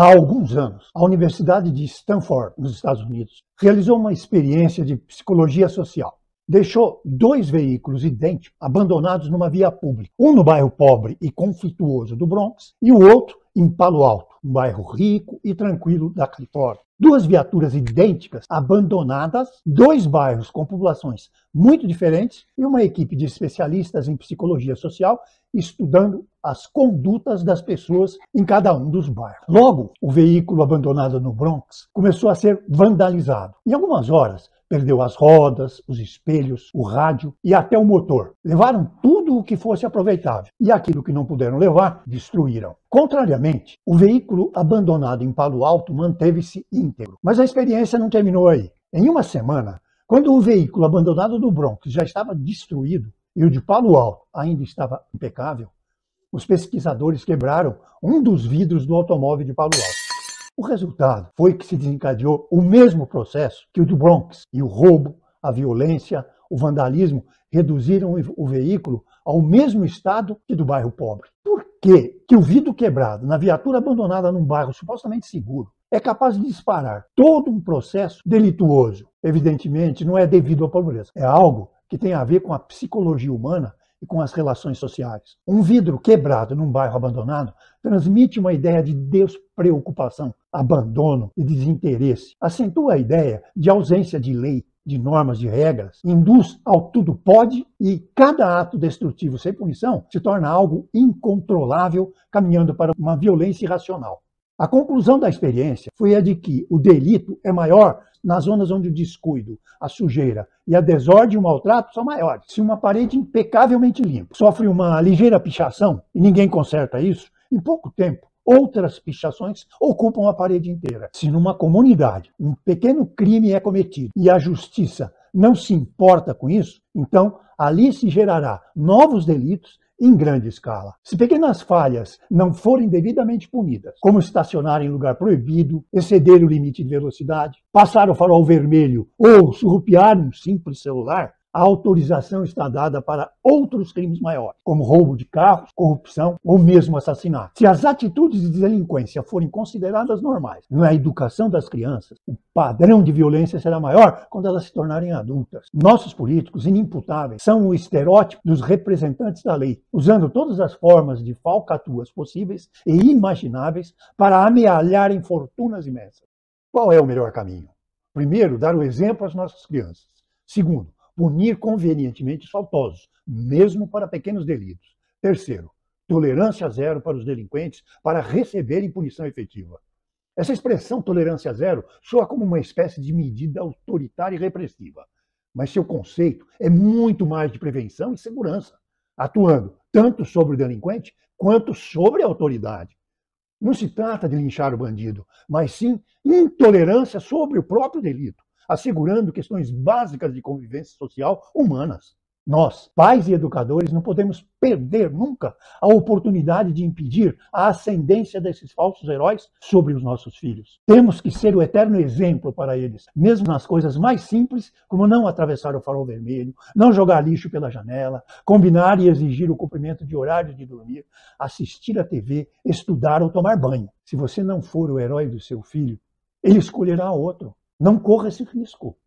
há alguns anos, a Universidade de Stanford, nos Estados Unidos, realizou uma experiência de psicologia social. Deixou dois veículos idênticos abandonados numa via pública, um no bairro pobre e conflituoso do Bronx e o outro em Palo Alto, um bairro rico e tranquilo da Califórnia duas viaturas idênticas, abandonadas, dois bairros com populações muito diferentes e uma equipe de especialistas em psicologia social estudando as condutas das pessoas em cada um dos bairros. Logo, o veículo abandonado no Bronx começou a ser vandalizado. Em algumas horas, Perdeu as rodas, os espelhos, o rádio e até o motor. Levaram tudo o que fosse aproveitável e aquilo que não puderam levar, destruíram. Contrariamente, o veículo abandonado em Palo Alto manteve-se íntegro. Mas a experiência não terminou aí. Em uma semana, quando o veículo abandonado do Bronx já estava destruído e o de Palo Alto ainda estava impecável, os pesquisadores quebraram um dos vidros do automóvel de Palo Alto. O resultado foi que se desencadeou o mesmo processo que o do Bronx, e o roubo, a violência, o vandalismo reduziram o veículo ao mesmo estado que do bairro pobre. Por que que o vidro quebrado na viatura abandonada num bairro supostamente seguro é capaz de disparar todo um processo delituoso? Evidentemente, não é devido à pobreza, é algo que tem a ver com a psicologia humana e com as relações sociais. Um vidro quebrado num bairro abandonado transmite uma ideia de despreocupação, abandono e desinteresse. Acentua a ideia de ausência de lei, de normas, de regras, induz ao tudo pode e cada ato destrutivo sem punição se torna algo incontrolável, caminhando para uma violência irracional. A conclusão da experiência foi a de que o delito é maior nas zonas onde o descuido, a sujeira e a desordem e o maltrato são maiores. Se uma parede impecavelmente limpa sofre uma ligeira pichação e ninguém conserta isso, em pouco tempo outras pichações ocupam a parede inteira. Se numa comunidade um pequeno crime é cometido e a justiça não se importa com isso, então ali se gerará novos delitos em grande escala. Se pequenas falhas não forem devidamente punidas, como estacionar em lugar proibido, exceder o limite de velocidade, passar o farol vermelho ou surrupiar um simples celular, a autorização está dada para outros crimes maiores, como roubo de carros, corrupção ou mesmo assassinato. Se as atitudes de delinquência forem consideradas normais na educação das crianças, o padrão de violência será maior quando elas se tornarem adultas. Nossos políticos inimputáveis são o estereótipo dos representantes da lei, usando todas as formas de falcatuas possíveis e imagináveis para amealharem fortunas imensas. Qual é o melhor caminho? Primeiro, dar o exemplo às nossas crianças. Segundo, punir convenientemente os faltosos, mesmo para pequenos delitos. Terceiro, tolerância zero para os delinquentes para receberem punição efetiva. Essa expressão tolerância zero soa como uma espécie de medida autoritária e repressiva, mas seu conceito é muito mais de prevenção e segurança, atuando tanto sobre o delinquente quanto sobre a autoridade. Não se trata de linchar o bandido, mas sim intolerância sobre o próprio delito assegurando questões básicas de convivência social humanas. Nós, pais e educadores, não podemos perder nunca a oportunidade de impedir a ascendência desses falsos heróis sobre os nossos filhos. Temos que ser o eterno exemplo para eles, mesmo nas coisas mais simples, como não atravessar o farol vermelho, não jogar lixo pela janela, combinar e exigir o cumprimento de horários de dormir, assistir à TV, estudar ou tomar banho. Se você não for o herói do seu filho, ele escolherá outro. Não corra esse risco.